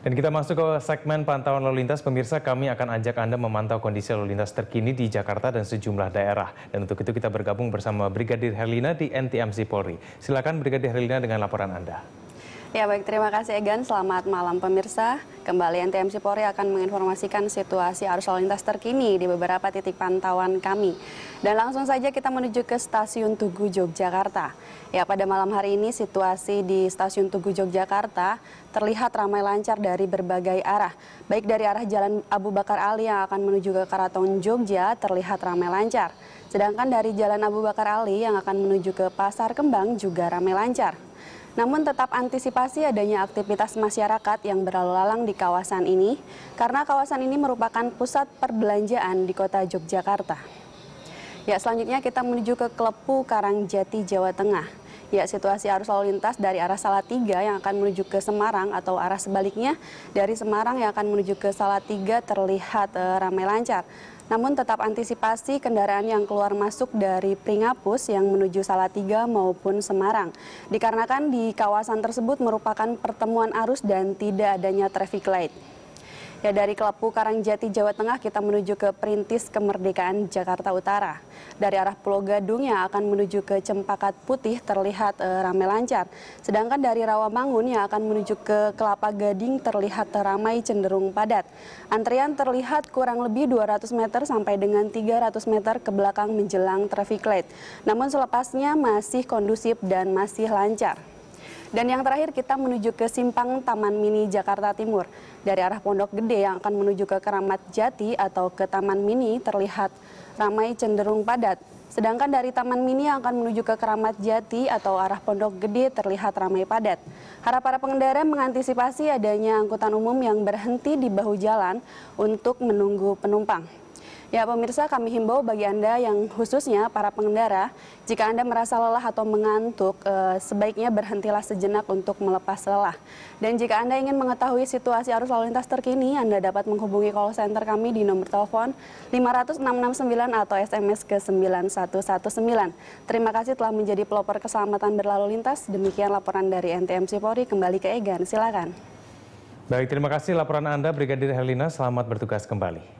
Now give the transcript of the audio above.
Dan kita masuk ke segmen pantauan lalu lintas. Pemirsa, kami akan ajak Anda memantau kondisi lalu lintas terkini di Jakarta dan sejumlah daerah. Dan untuk itu kita bergabung bersama Brigadir Herlina di NTMC Polri. Silakan Brigadir Herlina dengan laporan Anda. Ya baik, terima kasih Egan. Selamat malam pemirsa. Kembali NTMC Polri akan menginformasikan situasi arus lalu lintas terkini di beberapa titik pantauan kami. Dan langsung saja kita menuju ke Stasiun Tugu Yogyakarta. Ya pada malam hari ini situasi di Stasiun Tugu Yogyakarta terlihat ramai lancar dari berbagai arah. Baik dari arah Jalan Abu Bakar Ali yang akan menuju ke Karaton Jogja terlihat ramai lancar. Sedangkan dari Jalan Abu Bakar Ali yang akan menuju ke Pasar Kembang juga ramai lancar. Namun tetap antisipasi adanya aktivitas masyarakat yang berlalu lalang di kawasan ini karena kawasan ini merupakan pusat perbelanjaan di kota Yogyakarta. Ya, selanjutnya kita menuju ke Klepu Karangjati, Jawa Tengah. Ya, situasi arus lalu lintas dari arah Salatiga yang akan menuju ke Semarang atau arah sebaliknya dari Semarang yang akan menuju ke Salatiga terlihat eh, ramai lancar. Namun tetap antisipasi kendaraan yang keluar masuk dari Pringapus yang menuju Salatiga maupun Semarang. Dikarenakan di kawasan tersebut merupakan pertemuan arus dan tidak adanya traffic light. Ya dari Kelapu Karangjati Jawa Tengah kita menuju ke Perintis Kemerdekaan Jakarta Utara. Dari arah Pulau Gadung yang akan menuju ke Cempaka Putih terlihat e, ramai lancar. Sedangkan dari Rawamangun yang akan menuju ke Kelapa Gading terlihat ramai cenderung padat. Antrian terlihat kurang lebih 200 meter sampai dengan 300 meter ke belakang menjelang traffic light. Namun selepasnya masih kondusif dan masih lancar. Dan yang terakhir kita menuju ke simpang Taman Mini Jakarta Timur. Dari arah Pondok Gede yang akan menuju ke Keramat Jati atau ke Taman Mini terlihat ramai cenderung padat. Sedangkan dari Taman Mini yang akan menuju ke Keramat Jati atau arah Pondok Gede terlihat ramai padat. Harap para pengendara mengantisipasi adanya angkutan umum yang berhenti di bahu jalan untuk menunggu penumpang. Ya pemirsa kami himbau bagi Anda yang khususnya para pengendara, jika Anda merasa lelah atau mengantuk, eh, sebaiknya berhentilah sejenak untuk melepas lelah. Dan jika Anda ingin mengetahui situasi arus lalu lintas terkini, Anda dapat menghubungi call center kami di nomor telepon 50669 atau SMS ke 9119. Terima kasih telah menjadi pelopor keselamatan berlalu lintas. Demikian laporan dari NTMC Polri kembali ke Egan. Silakan. Baik, terima kasih laporan Anda Brigadir Helina. Selamat bertugas kembali.